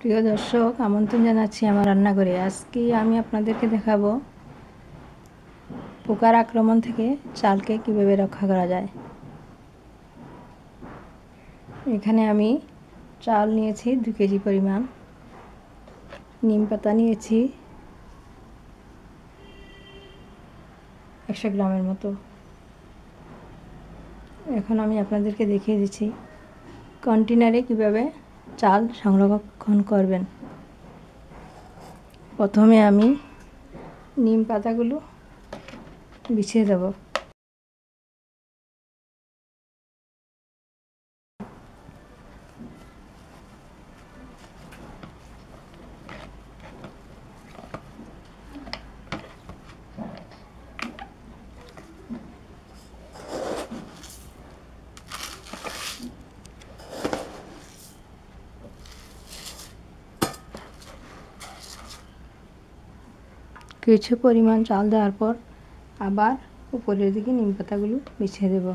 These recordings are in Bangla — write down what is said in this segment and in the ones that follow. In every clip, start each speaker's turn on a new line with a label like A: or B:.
A: প্রিয়
B: দর্শক আমন্ত্রণ জানাচ্ছি আমার রান্নাঘরে আজকে আমি আপনাদেরকে দেখাবো পোকার আক্রমণ থেকে চালকে কীভাবে রক্ষা করা যায় এখানে আমি চাল নিয়েছি দু কেজি পরিমাণ নিম পাতা নিয়েছি একশো গ্রামের মতো এখন আমি আপনাদেরকে দেখিয়ে দিচ্ছি কন্টেনারে কীভাবে চাল সংরক্ষণ করবেন প্রথমে আমি নিম পাতাগুলো বিছিয়ে দেবো কিছু পরিমাণ চাল দেওয়ার পর আবার উপরের দিকে নিম পাতাগুলো বিছিয়ে দেবো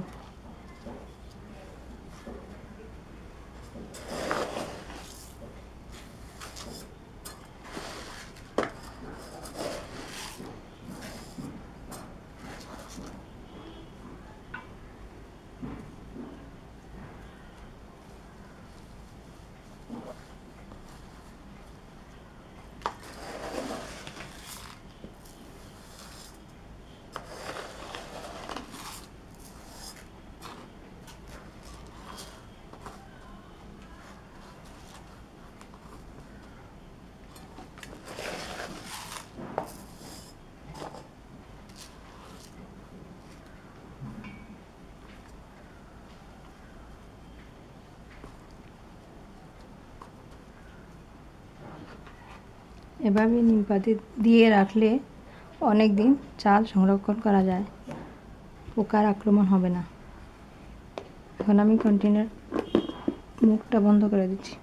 B: এভাবে নিম পাতি দিয়ে রাখলে অনেক দিন চাল সংরক্ষণ করা যায় পোকার আক্রমণ হবে না এখন আমি কন্টেনার মুখটা বন্ধ করে দিচ্ছি